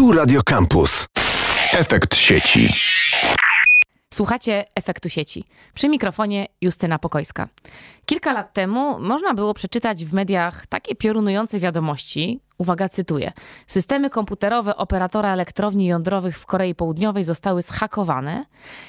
Tu Radio Campus. Efekt sieci. Słuchacie efektu sieci. Przy mikrofonie Justyna Pokojska. Kilka lat temu można było przeczytać w mediach takie piorunujące wiadomości, Uwaga, cytuję. Systemy komputerowe operatora elektrowni jądrowych w Korei Południowej zostały zhakowane,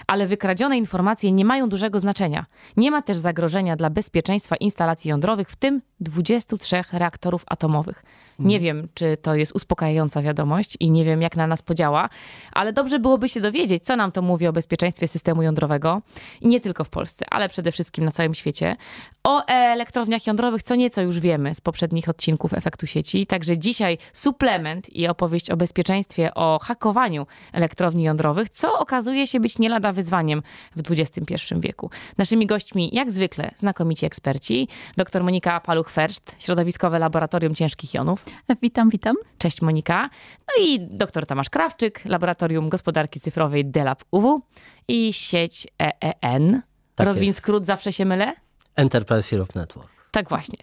ale wykradzione informacje nie mają dużego znaczenia. Nie ma też zagrożenia dla bezpieczeństwa instalacji jądrowych, w tym 23 reaktorów atomowych. Nie wiem, czy to jest uspokajająca wiadomość i nie wiem, jak na nas podziała, ale dobrze byłoby się dowiedzieć, co nam to mówi o bezpieczeństwie systemu jądrowego i nie tylko w Polsce, ale przede wszystkim na całym świecie. O elektrowniach jądrowych co nieco już wiemy z poprzednich odcinków efektu sieci, także dzisiaj suplement i opowieść o bezpieczeństwie, o hakowaniu elektrowni jądrowych, co okazuje się być nie lada wyzwaniem w XXI wieku. Naszymi gośćmi, jak zwykle, znakomici eksperci, dr Monika Paluch-Ferszt, Środowiskowe Laboratorium Ciężkich Jonów. Witam, witam. Cześć Monika. No i dr Tomasz Krawczyk, Laboratorium Gospodarki Cyfrowej DELAB UW i sieć EEN. Tak Rozwiń skrót, zawsze się mylę? Enterprise Europe Network. Tak właśnie.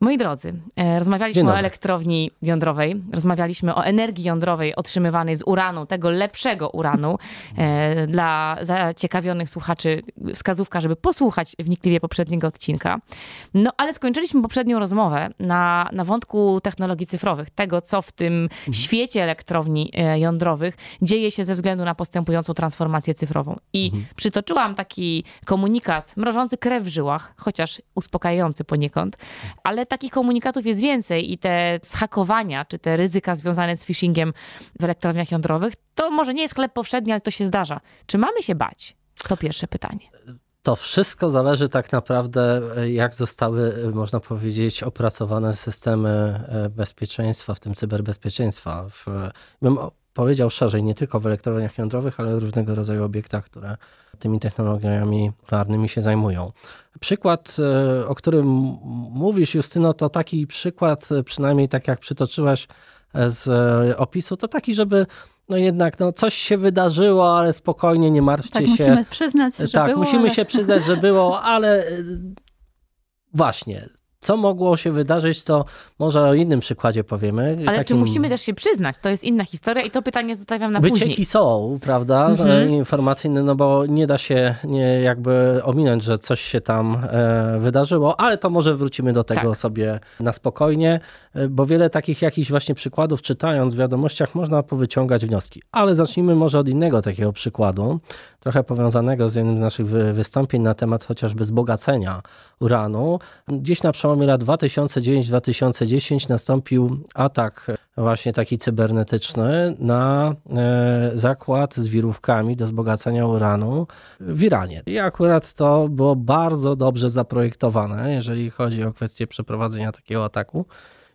Moi drodzy, e, rozmawialiśmy o elektrowni jądrowej, rozmawialiśmy o energii jądrowej otrzymywanej z uranu, tego lepszego uranu. E, dla zaciekawionych słuchaczy wskazówka, żeby posłuchać wnikliwie poprzedniego odcinka. No ale skończyliśmy poprzednią rozmowę na, na wątku technologii cyfrowych, tego co w tym mhm. świecie elektrowni e, jądrowych dzieje się ze względu na postępującą transformację cyfrową. I mhm. przytoczyłam taki komunikat mrożący krew w żyłach, chociaż uspokajający poniekąd, ale takich komunikatów jest więcej i te schakowania, czy te ryzyka związane z phishingiem w elektrowniach jądrowych, to może nie jest chleb powszedni, ale to się zdarza. Czy mamy się bać? To pierwsze pytanie. To wszystko zależy tak naprawdę, jak zostały, można powiedzieć, opracowane systemy e, bezpieczeństwa, w tym cyberbezpieczeństwa. W, e, powiedział szerzej, nie tylko w elektrowniach jądrowych, ale w różnego rodzaju obiektach, które tymi technologiami nuklearnymi się zajmują. Przykład, e, o którym mówisz, Justyno, to taki przykład, e, przynajmniej tak jak przytoczyłaś e, z opisu, to taki, żeby no jednak no coś się wydarzyło, ale spokojnie, nie martwcie tak, się. Musimy przyznać, że tak, było. musimy ale... się przyznać, że było, ale właśnie, co mogło się wydarzyć, to może o innym przykładzie powiemy. Ale Takim... czy musimy też się przyznać? To jest inna historia i to pytanie zostawiam na Wycieki później. Wycieki są, prawda, mhm. E, informacyjne, no, no bo nie da się nie jakby ominąć, że coś się tam e, wydarzyło, ale to może wrócimy do tego tak. sobie na spokojnie, e, bo wiele takich jakichś właśnie przykładów czytając w wiadomościach można powyciągać wnioski. Ale zacznijmy może od innego takiego przykładu, trochę powiązanego z jednym z naszych wystąpień na temat chociażby zbogacenia uranu. Gdzieś na przełomie lat 2009-2010 nastąpił atak właśnie taki cybernetyczny na e, zakład z wirówkami do zbogacenia uranu w Iranie. I akurat to było bardzo dobrze zaprojektowane, jeżeli chodzi o kwestię przeprowadzenia takiego ataku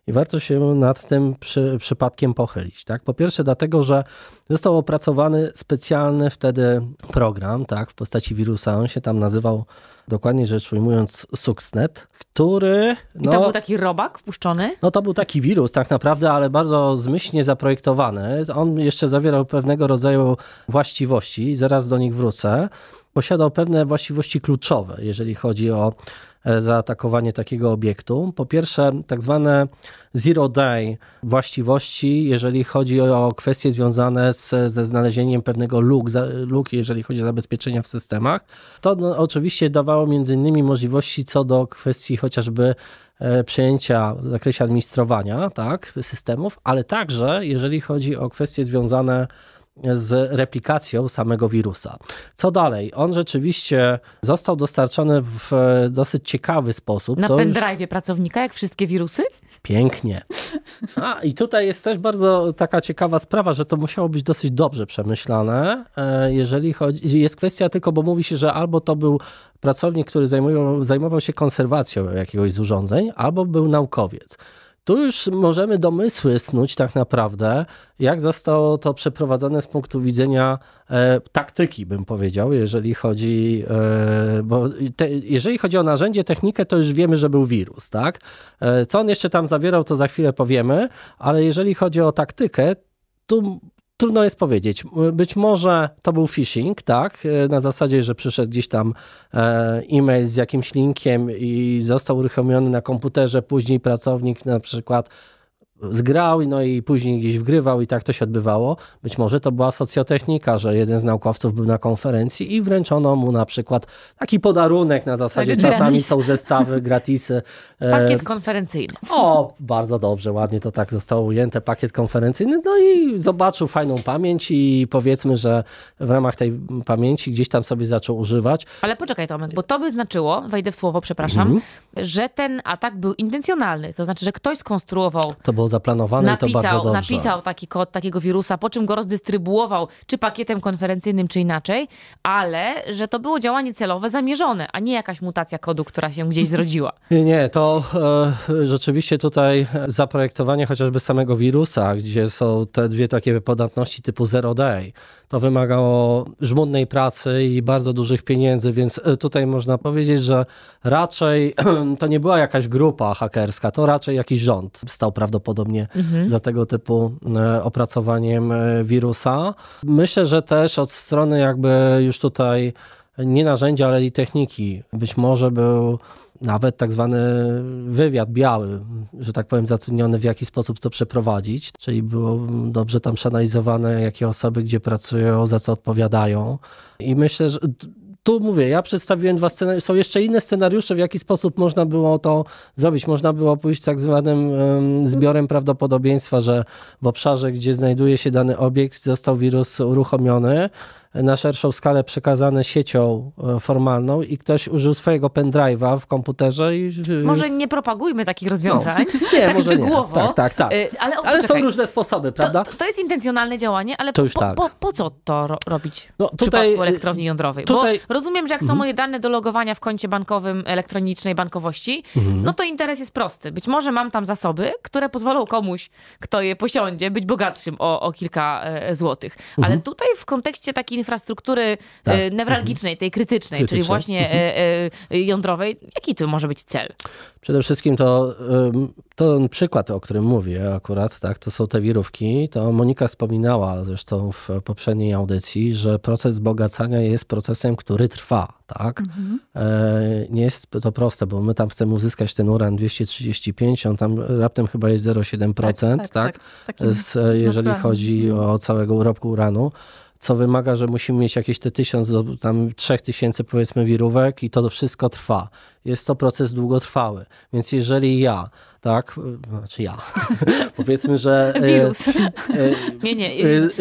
i warto się nad tym przy, przypadkiem pochylić. Tak? Po pierwsze, dlatego, że został opracowany specjalny wtedy program tak, w postaci wirusa. On się tam nazywał dokładnie rzecz ujmując, Suxnet, który... No, I to no, był taki robak wpuszczony? No to był taki wirus tak naprawdę, ale bardzo zmyślnie zaprojektowany. On jeszcze zawierał pewnego rodzaju właściwości, zaraz do nich wrócę. Posiadał pewne właściwości kluczowe, jeżeli chodzi o E, zaatakowanie takiego obiektu. Po pierwsze, tak zwane zero day właściwości, jeżeli chodzi o kwestie związane z, ze znalezieniem pewnego luk, luk, jeżeli chodzi o zabezpieczenia w systemach, to no, oczywiście dawało między innymi możliwości co do kwestii chociażby e, przejęcia w zakresie administrowania tak, systemów, ale także jeżeli chodzi o kwestie związane z replikacją samego wirusa. Co dalej? On rzeczywiście został dostarczony w e, dosyć ciekawy sposób. Na pendrive pracownika, jak wszystkie wirusy? Pięknie. A i tutaj jest też bardzo taka ciekawa sprawa, że to musiało być dosyć dobrze przemyślane, e, jeżeli chodzi. Jest kwestia tylko, bo mówi się, że albo to był pracownik, który zajmował, zajmował się konserwacją jakiegoś z urządzeń, albo był naukowiec. Tu już możemy domysły snuć tak naprawdę, jak zostało to przeprowadzone z punktu widzenia e, taktyki, bym powiedział, jeżeli chodzi, e, bo te, jeżeli chodzi o narzędzie, technikę, to już wiemy, że był wirus, tak? E, co on jeszcze tam zawierał, to za chwilę powiemy, ale jeżeli chodzi o taktykę, tu Trudno jest powiedzieć. Być może to był phishing, tak? E, na zasadzie, że przyszedł gdzieś tam e, e-mail z jakimś linkiem i został uruchomiony na komputerze, później pracownik na przykład zgrał, no i później gdzieś wgrywał i tak to się odbywało. Być może to była socjotechnika, że jeden z naukowców był na konferencji i wręczono mu na przykład taki podarunek na zasadzie czasami są zestawy, gratisy. E, pakiet konferencyjny. O, bardzo dobrze, ładnie to tak zostało ujęte, pakiet konferencyjny. No i zobaczył fajną pamięć i powiedzmy, że w ramach tej pamięci gdzieś tam sobie zaczął używać. Ale poczekaj Tomek, bo to by znaczyło, wejdę w słowo, przepraszam, mhm. że ten atak był intencjonalny. To znaczy, że ktoś skonstruował to było zaplanowane napisał, i to bardzo dobrze. Napisał taki kod takiego wirusa, po czym go rozdystrybuował, czy pakietem konferencyjnym, czy inaczej, ale że to było działanie celowe, zamierzone, a nie jakaś mutacja kodu, która się gdzieś zrodziła. Nie, to e, rzeczywiście tutaj zaprojektowanie chociażby samego wirusa, gdzie są te dwie takie podatności typu zero day, to wymagało żmudnej pracy i bardzo dużych pieniędzy, więc e, tutaj można powiedzieć, że raczej to nie była jakaś grupa hakerska, to raczej jakiś rząd stał prawdopodobnie prawdopodobnie mhm. za tego typu e, opracowaniem e, wirusa. Myślę, że też od strony jakby już tutaj nie narzędzia, ale i techniki. Być może był nawet tak zwany wywiad biały, że tak powiem, zatrudniony, w jaki sposób to przeprowadzić. Czyli było dobrze tam przeanalizowane, jakie osoby gdzie pracują, za co odpowiadają. I myślę, że tu mówię, ja przedstawiłem dwa scenariusze. Są jeszcze inne scenariusze, w jaki sposób można było to zrobić. Można było pójść tak zwanym zbiorem prawdopodobieństwa, że w obszarze, gdzie znajduje się dany obiekt, został wirus uruchomiony na szerszą skalę przekazane siecią e, formalną i ktoś użył swojego pendrive'a w komputerze i... E, może nie propagujmy takich rozwiązań, no, nie, tak może szczegółowo. Nie. Tak, tak, tak. E, ale, ale są różne sposoby, prawda? To, to, jest intencjonalne działanie, ale po, tak. po, po, co to ro robić no, tutaj, w przypadku elektrowni jądrowej? Tutaj... Bo rozumiem, że jak są mhm. moje dane do logowania w koncie bankowym elektronicznej bankowości, mhm. no to interes jest prosty. Być może mam tam zasoby, które pozwolą komuś, kto je posiądzie, być bogatszym o, o kilka złotych. Ale mhm. tutaj w kontekście takiej infrastruktury y, tak. Mhm. newralgicznej, tej krytycznej, czyli właśnie e, mhm. e, e, jądrowej, jaki to może być cel? Przede wszystkim to, to przykład, o którym mówię akurat, tak, to są te wirówki. To Monika wspominała zresztą w poprzedniej audycji, że proces wzbogacania jest procesem, który trwa tak? Mhm. Nie jest to proste, bo my tam chcemy uzyskać ten uran 235, on tam raptem chyba jest 0,7%, tak? tak, tak, tak? jeżeli chodzi mhm. o całego urobku uranu co wymaga, że musimy mieć jakieś te tysiąc do tam tysięcy powiedzmy wirówek i to wszystko trwa. Jest to proces długotrwały. Więc jeżeli ja tak, y, znaczy ja, powiedzmy, że... Y, Wirus. Y, nie, nie,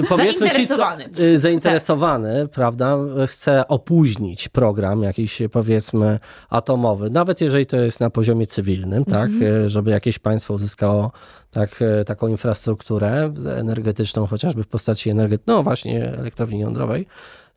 powiedzmy zainteresowany. Ci, co, zainteresowany, tak. prawda, chce opóźnić program jakiś, powiedzmy, atomowy, nawet jeżeli to jest na poziomie cywilnym, tak, mhm. żeby jakieś państwo uzyskało tak, taką infrastrukturę energetyczną, chociażby w postaci energety, no właśnie, elektrowni jądrowej,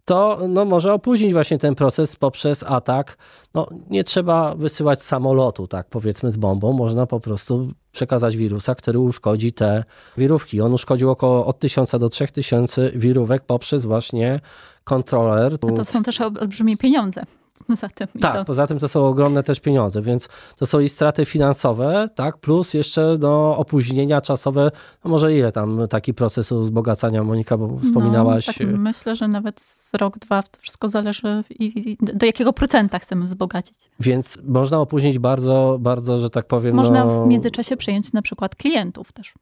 to no, może opóźnić właśnie ten proces poprzez atak. No, nie trzeba wysyłać samolotu, tak powiedzmy, z bombą. Można po prostu przekazać wirusa, który uszkodzi te wirówki. On uszkodził około od 1000 do 3000 wirówek poprzez właśnie kontroler. A to są też olbrzymie pieniądze. poza tym. Tak, to... poza tym to są ogromne też pieniądze, więc to są i straty finansowe, tak, plus jeszcze no, opóźnienia czasowe, no może ile tam taki proces wzbogacania, Monika, bo no, wspominałaś. No, tak, y, myślę, że nawet z rok, dwa, to wszystko zależy i, i do jakiego procenta chcemy wzbogacić. Więc można opóźnić bardzo, bardzo, że tak powiem. Można no... w międzyczasie przejąć na przykład klientów też.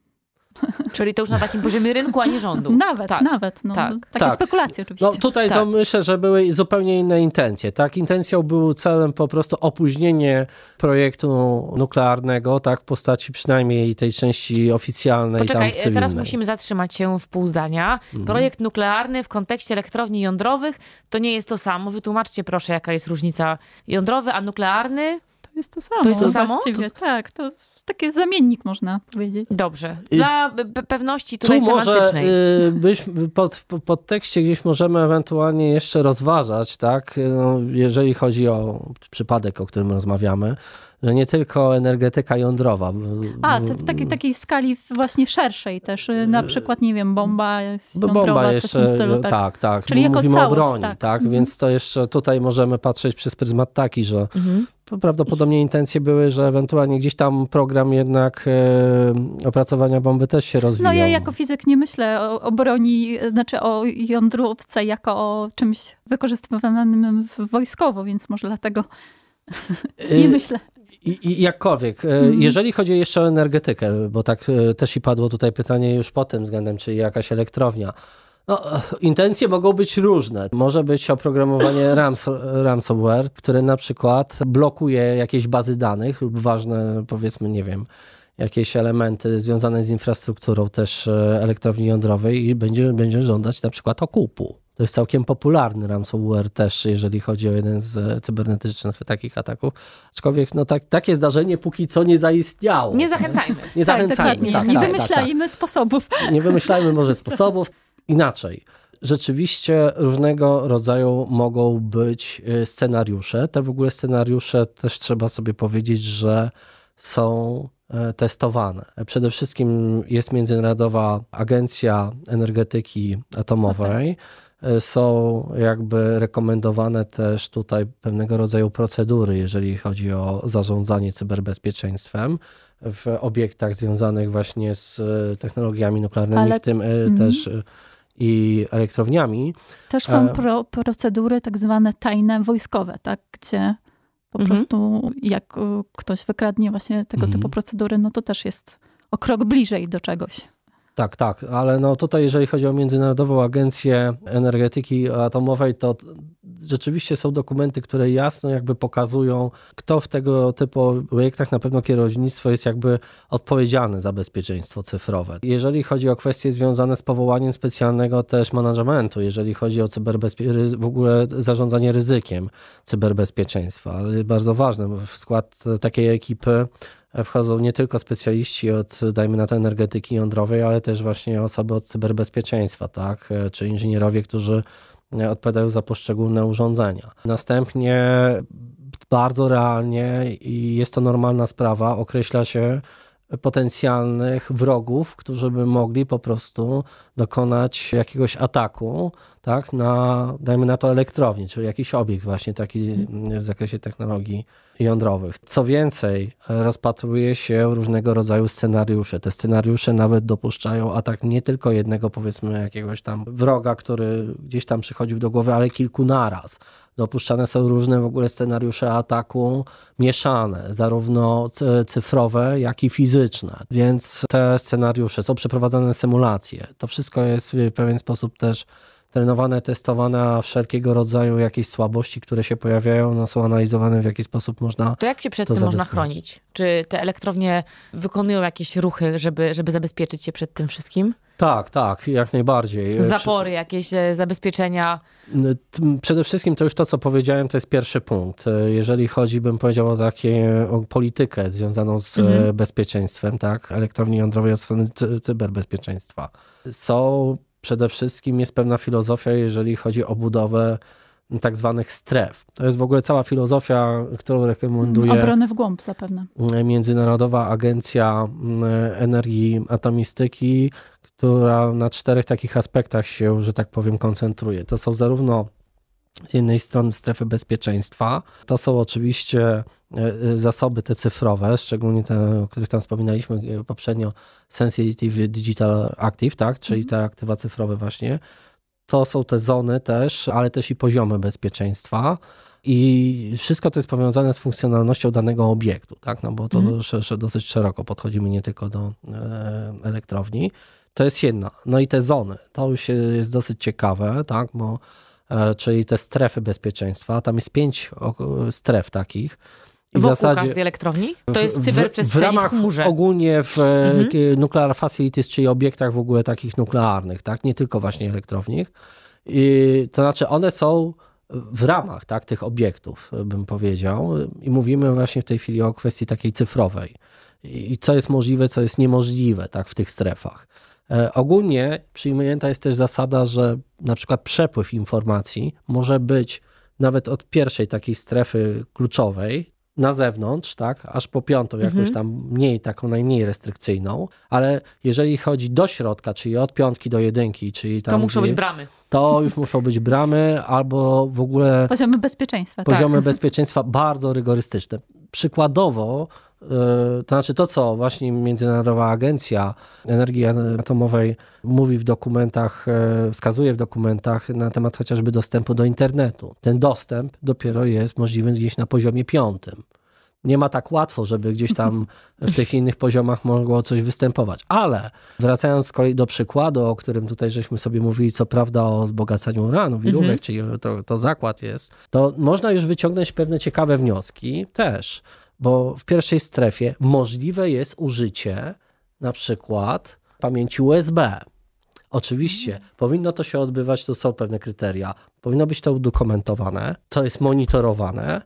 Czyli to już na takim poziomie rynku, a nie rządu. Nawet, tak. nawet. No, tak. Takie tak. spekulacje no, oczywiście. No tutaj tak. to myślę, że były zupełnie inne intencje. Tak, intencją był celem po prostu opóźnienie projektu nuklearnego, tak, w postaci przynajmniej tej części oficjalnej Poczekaj, tam teraz musimy zatrzymać się w pół zdania. Mhm. Projekt nuklearny w kontekście elektrowni jądrowych to nie jest to samo. Wytłumaczcie proszę, jaka jest różnica jądrowy, a nuklearny? To jest to samo. To jest to no samo? Właściwie, to... tak. To taki zamiennik, można powiedzieć. Dobrze. Dla pe pewności tutaj tu semantycznej. Może, y, byśmy pod, pod tekście gdzieś możemy ewentualnie jeszcze rozważać, tak? No, jeżeli chodzi o przypadek, o którym rozmawiamy, że nie tylko energetyka jądrowa. A, w takiej, takiej skali właśnie szerszej też, y, na przykład, nie wiem, bomba jądrowa, bomba jeszcze, stylu, tak? tak, tak. Czyli jako Mówimy całość, o broni, tak. tak? Mhm. Więc to jeszcze tutaj możemy patrzeć przez pryzmat taki, że mhm. prawdopodobnie intencje były, że ewentualnie gdzieś tam program jednak e, opracowania bomby też się rozwija. No ja jako fizyk nie myślę o, o broni, znaczy o jądrówce jako o czymś wykorzystywanym wojskowo, więc może dlatego... Y, nie myślę. I, i jakkolwiek, e, mhm. jeżeli chodzi jeszcze o energetykę, bo tak e, też i padło tutaj pytanie już po tym względem, czy jakaś elektrownia. No, intencje mogą być różne. Może być oprogramowanie ransomware, które na przykład blokuje jakieś bazy danych lub ważne, powiedzmy, nie wiem, jakieś elementy związane z infrastrukturą też e, elektrowni jądrowej i będzie, będzie żądać na przykład okupu. To jest całkiem popularny ransomware też, jeżeli chodzi o jeden z e, cybernetycznych takich ataków. Aczkolwiek no, tak, takie zdarzenie póki co nie zaistniało. Nie zachęcajmy. Nie tak, zachęcajmy. Tak, nie tak, tak, tak wymyślajmy tak. sposobów. Nie wymyślajmy może sposobów. Inaczej. Rzeczywiście różnego rodzaju mogą być e, scenariusze. Te w ogóle scenariusze też trzeba sobie powiedzieć, że są e, testowane. Przede wszystkim jest Międzynarodowa Agencja Energetyki no Atomowej. Okay E, są jakby rekomendowane też tutaj pewnego rodzaju procedury, jeżeli chodzi o zarządzanie cyberbezpieczeństwem w obiektach związanych właśnie z e, technologiami nuklearnymi, Ale... w tym e, mhm. też i elektrowniami. Też są pro, procedury tak zwane tajne wojskowe, tak, gdzie po mhm. prostu jak ktoś wykradnie właśnie tego mhm. typu procedury, no to też jest o krok bliżej do czegoś. Tak, tak, ale no tutaj jeżeli chodzi o Międzynarodową Agencję Energetyki Atomowej, to rzeczywiście są dokumenty, które jasno jakby pokazują, kto w tego typu projektach na pewno kierownictwo jest jakby odpowiedzialne za bezpieczeństwo cyfrowe. Jeżeli chodzi o kwestie związane z powołaniem specjalnego też managementu, jeżeli chodzi o cyberbezpie- w ogóle zarządzanie ryzykiem cyberbezpieczeństwa, bardzo ważne w skład takiej ekipy wchodzą nie tylko specjaliści od, dajmy na to, energetyki jądrowej, ale też właśnie osoby od cyberbezpieczeństwa, tak? czy inżynierowie, którzy odpowiadają za poszczególne urządzenia. Następnie bardzo realnie i jest to normalna sprawa, określa się potencjalnych wrogów, którzy by mogli po prostu dokonać jakiegoś ataku tak, na, dajmy na to elektrownię, czy jakiś obiekt właśnie taki mhm. w zakresie technologii jądrowych. Co więcej, rozpatruje się różnego rodzaju scenariusze. Te scenariusze nawet dopuszczają atak nie tylko jednego, powiedzmy, jakiegoś tam wroga, który gdzieś tam przychodził do głowy, ale kilku naraz. Dopuszczane są różne w ogóle scenariusze ataku mieszane, zarówno cyfrowe, jak i fizyczne. Więc te scenariusze są przeprowadzane symulacje. To wszystko jest w pewien sposób też trenowane, testowane, a wszelkiego rodzaju jakieś słabości, które się pojawiają, one no, są analizowane, w jaki sposób można. To jak się przed tym można chronić? Czy te elektrownie wykonują jakieś ruchy, żeby, żeby zabezpieczyć się przed tym wszystkim? Tak, tak, jak najbardziej. Zapory, jakieś e, zabezpieczenia. Przede wszystkim to już to, co powiedziałem, to jest pierwszy punkt. E, jeżeli chodzi, bym powiedział o taką politykę związaną z e, mhm. bezpieczeństwem, tak, elektrowni jądrowej od strony cyberbezpieczeństwa. Są przede wszystkim jest pewna filozofia, jeżeli chodzi o budowę tak zwanych stref. To jest w ogóle cała filozofia, którą rekomenduje. Mm, obrony w głąb zapewne. Mm, Międzynarodowa Agencja mm, Energii Atomistyki, która na czterech takich aspektach się, że tak powiem, koncentruje. To są zarówno z jednej strony strefy bezpieczeństwa. To są oczywiście e, e, zasoby te cyfrowe, szczególnie te, o których tam wspominaliśmy e, poprzednio, Sensitive Digital Active, tak? czyli mhm. te aktywa cyfrowe właśnie. To są te zony też, ale też i poziomy bezpieczeństwa. I wszystko to jest powiązane z funkcjonalnością danego obiektu, tak? no bo to mhm. dosyć szeroko podchodzimy nie tylko do elektrowni. To jest jedna. No i te zony, to już jest dosyć ciekawe, tak? bo E, czyli te strefy bezpieczeństwa. Tam jest pięć stref takich. I wokół zasadzie, każdej elektrowni? To jest cyberprzestrzeń w, ogóle w chmurze. Ogólnie w e, mhm. nuclear facilities, czyli obiektach w ogóle takich nuklearnych, tak? nie tylko właśnie elektrowni. I, to znaczy one są w ramach tak, tych obiektów, e, bym powiedział. I mówimy właśnie w tej chwili o kwestii takiej cyfrowej. I co jest możliwe, co jest niemożliwe tak, w tych strefach. E, ogólnie przyjęta jest też zasada, że na przykład przepływ informacji może być nawet od pierwszej takiej strefy kluczowej na zewnątrz, tak, aż po piątą, jakąś mhm. tam mniej, taką najmniej restrykcyjną, ale jeżeli chodzi do środka, czyli od piątki do jedynki, czyli tam... To muszą gdzie, być bramy. To już muszą być bramy albo w ogóle... Poziomy bezpieczeństwa. Tak. Poziomy tak. bezpieczeństwa bardzo rygorystyczne. Przykładowo E, to znaczy to, co właśnie Międzynarodowa Agencja Energii Atomowej mówi w dokumentach, e, wskazuje w dokumentach na temat chociażby dostępu do internetu. Ten dostęp dopiero jest możliwy gdzieś na poziomie piątym. Nie ma tak łatwo, żeby gdzieś tam w tych innych poziomach mogło coś występować. Ale wracając z kolei do przykładu, o którym tutaj żeśmy sobie mówili, co prawda o wzbogacaniu uranu, wirówek, mhm. czyli to, to zakład jest, to można już wyciągnąć pewne ciekawe wnioski też bo w pierwszej strefie możliwe jest użycie na przykład pamięci USB. Oczywiście powinno to się odbywać, tu są pewne kryteria. Powinno być to udokumentowane, to jest monitorowane,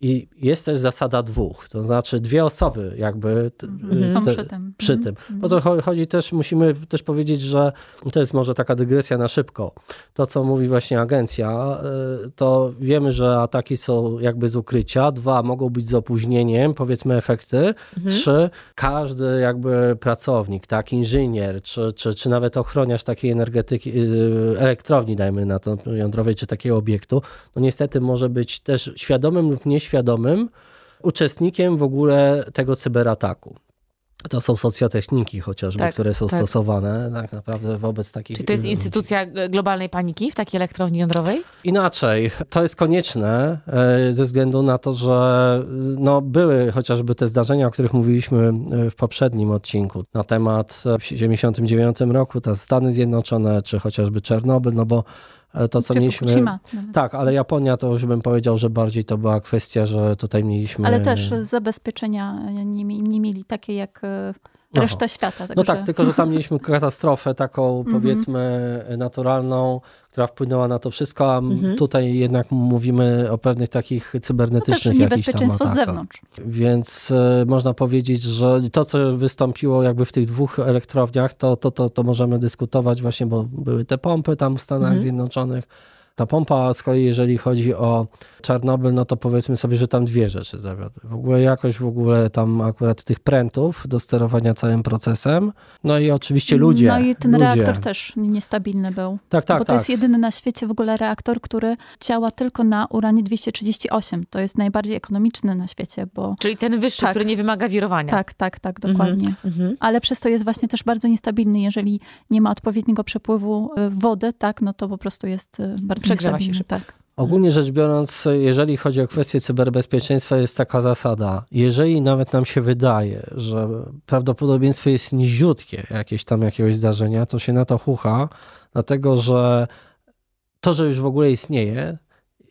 i jest też zasada dwóch, to znaczy dwie osoby jakby mhm. te, przy tym. Przy mhm. Bo to mhm. chodzi też, musimy też powiedzieć, że to jest może taka dygresja na szybko. To, co mówi właśnie agencja, e, to wiemy, że ataki są jakby z ukrycia. Dwa, mogą być z opóźnieniem, powiedzmy efekty. Mhm. Trzy, każdy jakby pracownik, tak, inżynier, czy, czy, czy nawet ochroniarz takiej energetyki, e, elektrowni, dajmy na to, jądrowej, czy takiego obiektu, no niestety może być też świadomym lub nieświadomym świadomym uczestnikiem w ogóle tego cyberataku. To są socjotechniki chociażby, tak, które są tak. stosowane tak naprawdę wobec takich. Czy to jest instytucja globalnej paniki w takiej elektrowni jądrowej? Inaczej. To jest konieczne e, ze względu na to, że e, no, były chociażby te zdarzenia, o których mówiliśmy e, w poprzednim odcinku na temat w 1979 roku, te Stany Zjednoczone, czy chociażby Czernobyl, no bo E, to, co Czy mieliśmy. Fukushima. Tak, ale Japonia to już bym powiedział, że bardziej to była kwestia, że tutaj mieliśmy. Ale też zabezpieczenia nie, nie mieli takie jak e, reszta Aha. świata. tak? No tak, tylko że tam mieliśmy katastrofę taką mhm. powiedzmy naturalną, która wpłynęła na to wszystko, a mhm. tutaj jednak mówimy o pewnych takich cybernetycznych no też niebezpieczeństwo tam z zewnątrz. Więc y, można powiedzieć, że to, co wystąpiło jakby w tych dwóch elektrowniach, to, to, to, to możemy dyskutować właśnie, bo były te pompy tam w Stanach mhm. Zjednoczonych, ta pompa z kolei, jeżeli chodzi o Czarnobyl, no to powiedzmy sobie, że tam dwie rzeczy zawiodły. W ogóle jakoś w ogóle tam akurat tych prętów do sterowania całym procesem. No i oczywiście ludzie. No i ten ludzie. reaktor też niestabilny był. Tak, tak, Bo to tak. jest jedyny na świecie w ogóle reaktor, który działa tylko na uranie 238. To jest najbardziej ekonomiczny na świecie, bo... Czyli ten wyższy, tak, który nie wymaga wirowania. Tak, tak, tak, dokładnie. Mhm, mhm. Ale przez to jest właśnie też bardzo niestabilny. Jeżeli nie ma odpowiedniego przepływu y, wody, tak, no to po prostu jest y, bardzo przegrzewa się szybko. Tak. Ogólnie rzecz biorąc, jeżeli chodzi o kwestię cyberbezpieczeństwa, jest taka zasada. Jeżeli nawet nam się wydaje, że prawdopodobieństwo jest niziutkie jakieś tam jakiegoś zdarzenia, to się na to hucha, dlatego że to, że już w ogóle istnieje,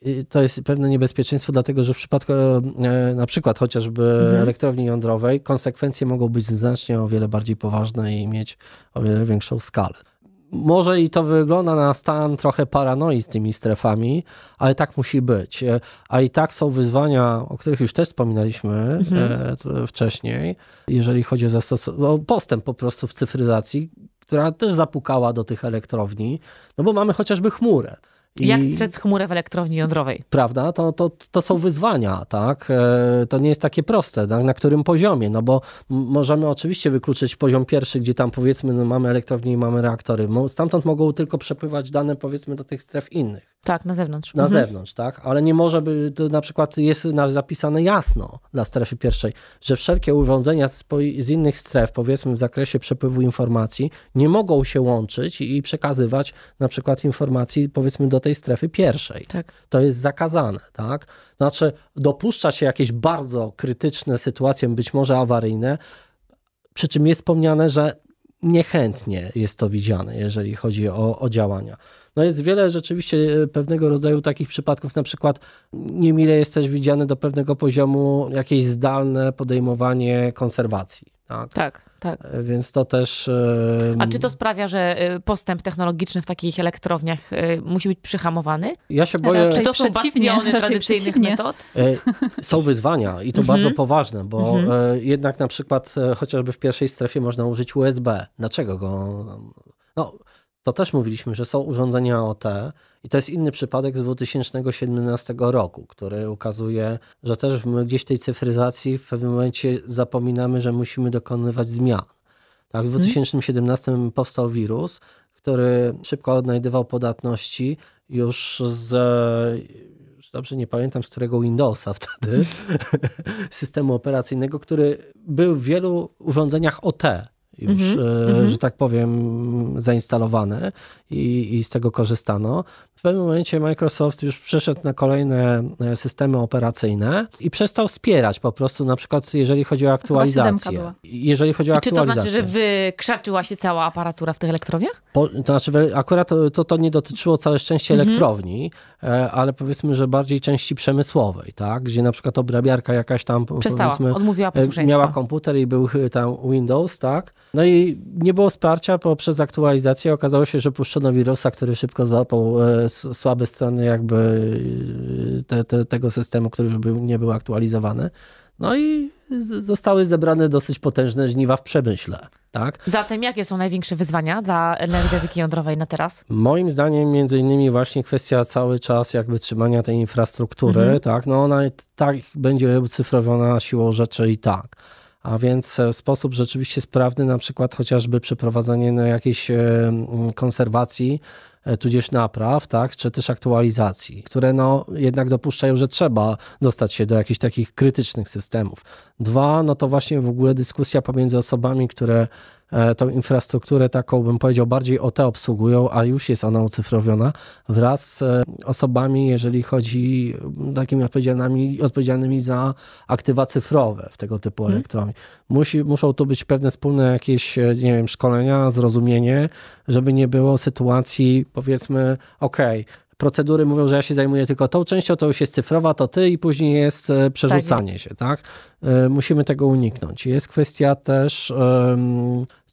y, to jest pewne niebezpieczeństwo, dlatego że w przypadku e, e, na przykład chociażby mhm. elektrowni jądrowej konsekwencje mogą być znacznie o wiele bardziej poważne i mieć o wiele większą skalę może i to wygląda na stan trochę paranoi z tymi strefami, ale tak musi być. A i tak są wyzwania, o których już też wspominaliśmy mhm. E, wcześniej, jeżeli chodzi o, o postęp po prostu w cyfryzacji, która też zapukała do tych elektrowni, no bo mamy chociażby chmurę. Jak strzec chmurę w elektrowni jądrowej? Prawda, to, to, to są wyzwania, tak? E, to nie jest takie proste, na, tak? na którym poziomie, no bo możemy oczywiście wykluczyć poziom pierwszy, gdzie tam powiedzmy no mamy elektrownię i mamy reaktory. Stamtąd mogą tylko przepływać dane powiedzmy do tych stref innych. Tak, na zewnątrz. Na mhm. zewnątrz, tak, ale nie może by, to na przykład jest zapisane jasno dla strefy pierwszej, że wszelkie urządzenia z, z innych stref, powiedzmy w zakresie przepływu informacji, nie mogą się łączyć i, i przekazywać na przykład informacji powiedzmy do tej strefy pierwszej. Tak. To jest zakazane, tak? Znaczy, dopuszcza się jakieś bardzo krytyczne sytuacje, być może awaryjne, przy czym jest wspomniane, że niechętnie jest to widziane, jeżeli chodzi o, o działania. No jest wiele rzeczywiście e, pewnego rodzaju takich przypadków, na przykład niemile jest też widziane do pewnego poziomu jakieś zdalne podejmowanie konserwacji. Tak. tak. Tak. E, więc to też. E, A czy to sprawia, że postęp technologiczny w takich elektrowniach musi być przyhamowany? Ja się boję. Raczej czy to są bastiony tradycyjnych metod? Są wyzwania i to mhm. bardzo poważne, bo mhm. jednak na przykład chociażby w pierwszej strefie można użyć USB. Dlaczego go. No, to też mówiliśmy, że są urządzenia OT i to jest inny przypadek z 2017 roku, który ukazuje, że też my gdzieś tej cyfryzacji w pewnym momencie zapominamy, że musimy dokonywać zmian. Tak, w 2017 hmm. powstał wirus, który szybko odnajdywał podatności już z już dobrze nie pamiętam, z którego Windowsa wtedy, systemu operacyjnego, który był w wielu urządzeniach OT już, mm -hmm. że tak powiem, zainstalowane i, i, z tego korzystano pewnym momencie Microsoft już przeszedł na kolejne e, systemy operacyjne i przestał wspierać po prostu, na przykład jeżeli chodzi o aktualizację. Jeżeli chodzi o aktualizację, czy to znaczy, że wykrzaczyła się cała aparatura w tych elektrowniach? Po, to znaczy akurat to, to, to nie dotyczyło całe szczęście mhm. elektrowni, e, ale powiedzmy, że bardziej części przemysłowej, tak? gdzie na przykład obrabiarka jakaś tam Przestała, odmówiła e, posłuszeństwa. miała komputer i był tam Windows, tak? No i nie było wsparcia poprzez aktualizację. Okazało się, że puszczono wirusa, który szybko złapał słabe strony jakby yy, te, te, tego systemu, który już był, nie był aktualizowany. No i zostały zebrane dosyć potężne żniwa w przemyśle. Tak? Zatem jakie są największe wyzwania dla energetyki jądrowej na teraz? Moim zdaniem między innymi właśnie kwestia cały czas jakby trzymania tej infrastruktury, mhm. tak? No ona tak będzie cyfrowana siłą rzeczy i tak. A więc e, sposób rzeczywiście sprawny, na przykład chociażby przeprowadzenie jakiejś e, konserwacji E, tudzież napraw, tak, czy też aktualizacji, które no, jednak dopuszczają, że trzeba dostać się do jakichś takich krytycznych systemów. Dwa, no to właśnie w ogóle dyskusja pomiędzy osobami, które E, tą infrastrukturę taką, bym powiedział, bardziej OT obsługują, a już jest ona ucyfrowiona, wraz z e, osobami, jeżeli chodzi, takimi odpowiedzialnymi, odpowiedzialnymi za aktywa cyfrowe w tego typu hmm. Musi, muszą tu być pewne wspólne jakieś, e, nie wiem, szkolenia, zrozumienie, żeby nie było sytuacji, powiedzmy, okej, okay, procedury mówią, że ja się zajmuję tylko tą częścią, to już jest cyfrowa, to ty i później jest przerzucanie tak jest. się, tak? Musimy tego uniknąć. Jest kwestia też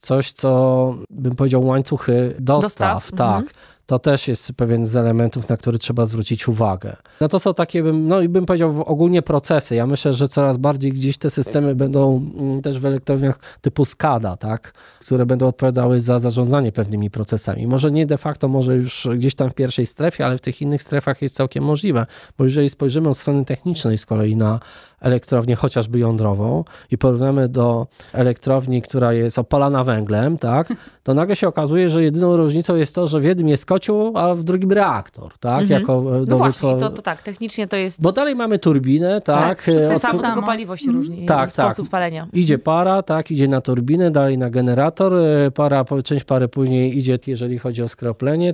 coś, co bym powiedział łańcuchy dostaw, dostaw. Mhm. tak. Mhm. To też jest pewien z elementów, na który trzeba zwrócić uwagę. No to są takie, bym, no i bym powiedział ogólnie procesy. Ja myślę, że coraz bardziej gdzieś te systemy będą mm, też w elektrowniach typu SCADA, tak? które będą odpowiadały za zarządzanie pewnymi procesami. Może nie de facto, może już gdzieś tam w pierwszej strefie, ale w tych innych strefach jest całkiem możliwe. Bo jeżeli spojrzymy od strony technicznej z kolei na elektrownię chociażby jądrową i porównamy do elektrowni, która jest opalana we węglem, tak, to nagle się okazuje, że jedyną różnicą jest to, że w jednym jest kocioł, a w drugim reaktor, tak, mhm. jako e, no właśnie, to, to, tak, technicznie to jest... Bo dalej mamy turbinę, tak. tak to e, samo, tylko paliwo się mhm. różni, tak, tak. sposób palenia. Idzie mhm. para, tak, idzie na turbinę, dalej na generator, e, para, część pary później idzie, jeżeli chodzi o skroplenie,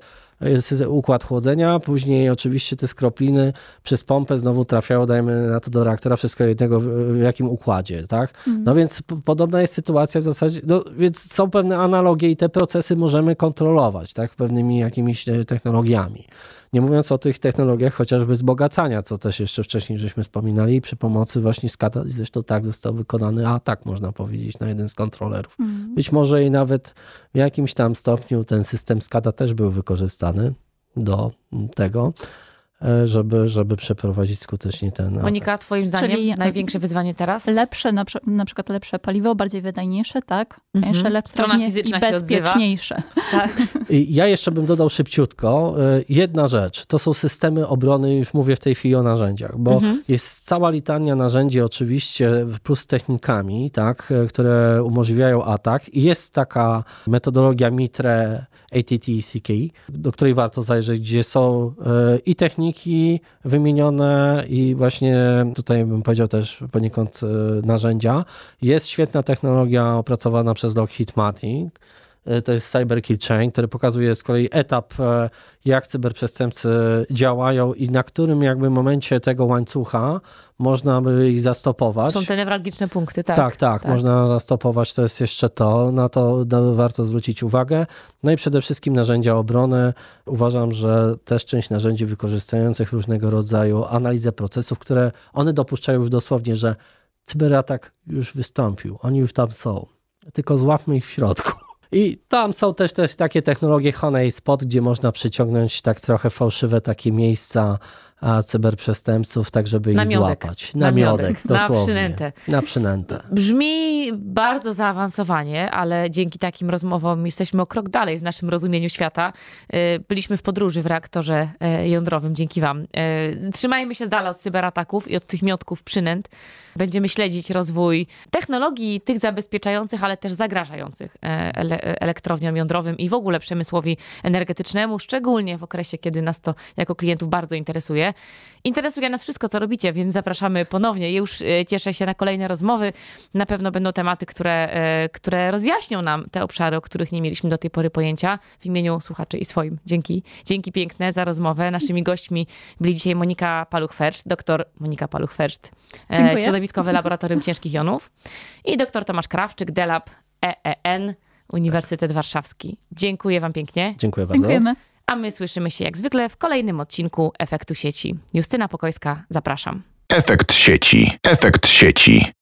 układ chłodzenia, później oczywiście te skropliny przez pompę znowu trafiają, dajmy na to do reaktora, wszystko jednego w jakim układzie, tak? Mhm. No więc podobna jest sytuacja w zasadzie, no, więc są pewne analogie i te procesy możemy kontrolować, tak? Pewnymi jakimiś e, technologiami. Nie mówiąc o tych technologiach chociażby wzbogacania, co też jeszcze wcześniej żeśmy wspominali, przy pomocy właśnie SCADA, zresztą tak został wykonany atak, można powiedzieć, na jeden z kontrolerów. Mhm. Być może i nawet w jakimś tam stopniu ten system SCADA też był wykorzystany do tego. E, żeby, żeby przeprowadzić skutecznie ten. Monika, atak. Twoim zdaniem Czyli największe wyzwanie teraz? Lepsze, na, na przykład lepsze paliwo, bardziej wydajniejsze, tak? Mniejsze, mhm. lepsze i bezpieczniejsze. Tak. ja jeszcze bym dodał szybciutko. E, jedna rzecz, to są systemy obrony, już mówię w tej chwili o narzędziach, bo mhm. jest cała litania narzędzi oczywiście plus technikami, tak, e, które umożliwiają atak i jest taka metodologia MITRE ATT-CK, do której warto zajrzeć, gdzie są i techniki, czynniki wymienione i właśnie tutaj bym powiedział też poniekąd e, narzędzia. Jest świetna technologia opracowana przez Lockheed Martin, E, to jest Cyber Kill Chain, który pokazuje z kolei etap, e, jak cyberprzestępcy działają i na którym jakby momencie tego łańcucha można by ich zastopować. Są te newralgiczne punkty, tak. Tak, tak, tak. można zastopować, to jest jeszcze to, na to warto zwrócić uwagę. No i przede wszystkim narzędzia obrony. Uważam, że też część narzędzi wykorzystujących różnego rodzaju analizę procesów, które one dopuszczają już dosłownie, że cyberatak już wystąpił, oni już tam są. Tylko złapmy ich w środku. I tam są też, też takie technologie Honey Spot, gdzie można przyciągnąć tak trochę fałszywe takie miejsca a cyberprzestępców, tak żeby ich złapać. Na, na miodek, dosłownie. Na przynętę. na przynętę. Brzmi bardzo zaawansowanie, ale dzięki takim rozmowom jesteśmy o krok dalej w naszym rozumieniu świata. E, byliśmy w podróży w reaktorze e, jądrowym, dzięki wam. E, trzymajmy się z dala od cyberataków i od tych miodków przynęt. Będziemy śledzić rozwój technologii tych zabezpieczających, ale też zagrażających ele elektrowniom jądrowym i w ogóle przemysłowi energetycznemu, szczególnie w okresie, kiedy nas to jako klientów bardzo interesuje. Interesuje nas wszystko, co robicie, więc zapraszamy ponownie. Już e, cieszę się na kolejne rozmowy. Na pewno będą tematy, które, e, które rozjaśnią nam te obszary, o których nie mieliśmy do tej pory pojęcia. W imieniu słuchaczy i swoim. Dzięki. Dzięki piękne za rozmowę. Naszymi gośćmi byli dzisiaj Monika Paluch-Ferszt, doktor Monika Paluch-Ferszt, e, środowiskowe laboratorium ciężkich jonów i doktor Tomasz Krawczyk, DELAB EEN, Uniwersytet Warszawski. Dziękuję wam pięknie. Dziękuję bardzo. Dziękujemy a my słyszymy się jak zwykle w kolejnym odcinku Efektu Sieci. Justyna Pokojska, zapraszam. Efekt sieci. Efekt sieci.